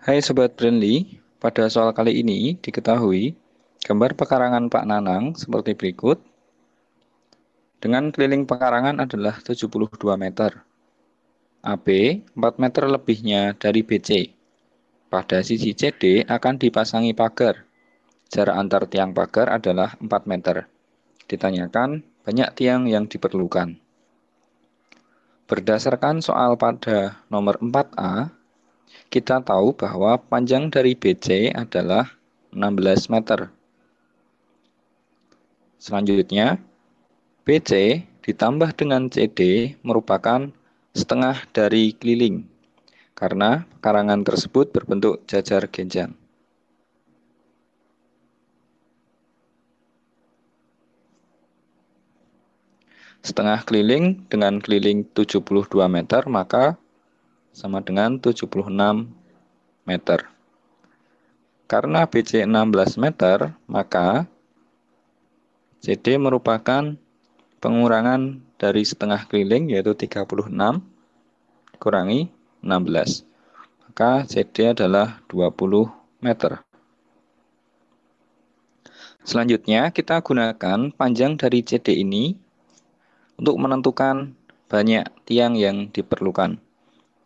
Hai Sobat Brandly, pada soal kali ini diketahui gambar pekarangan Pak Nanang seperti berikut. Dengan keliling pekarangan adalah 72 meter. AB 4 meter lebihnya dari BC. Pada sisi CD akan dipasangi pagar. Jarak antar tiang pagar adalah 4 meter. Ditanyakan banyak tiang yang diperlukan. Berdasarkan soal pada nomor 4A, kita tahu bahwa panjang dari BC adalah 16 meter. Selanjutnya, BC ditambah dengan CD merupakan setengah dari keliling karena karangan tersebut berbentuk jajar genjang. Setengah keliling dengan keliling 72 meter, maka sama dengan 76 meter. Karena BC 16 meter, maka CD merupakan pengurangan dari setengah keliling yaitu 36 kurangi 16. Maka CD adalah 20 meter. Selanjutnya kita gunakan panjang dari CD ini untuk menentukan banyak tiang yang diperlukan.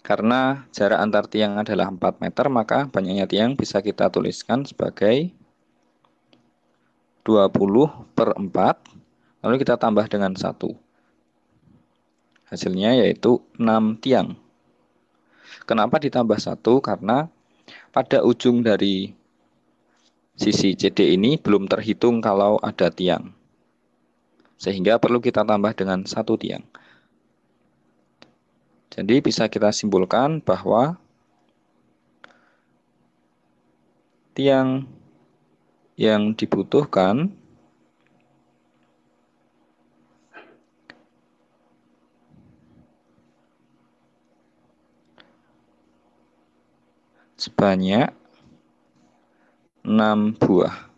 Karena jarak antar tiang adalah 4 meter, maka banyaknya tiang bisa kita tuliskan sebagai 20 per 4, lalu kita tambah dengan 1. Hasilnya yaitu 6 tiang. Kenapa ditambah 1? Karena pada ujung dari sisi CD ini belum terhitung kalau ada tiang. Sehingga perlu kita tambah dengan 1 tiang. Jadi bisa kita simpulkan bahwa tiang yang dibutuhkan sebanyak 6 buah.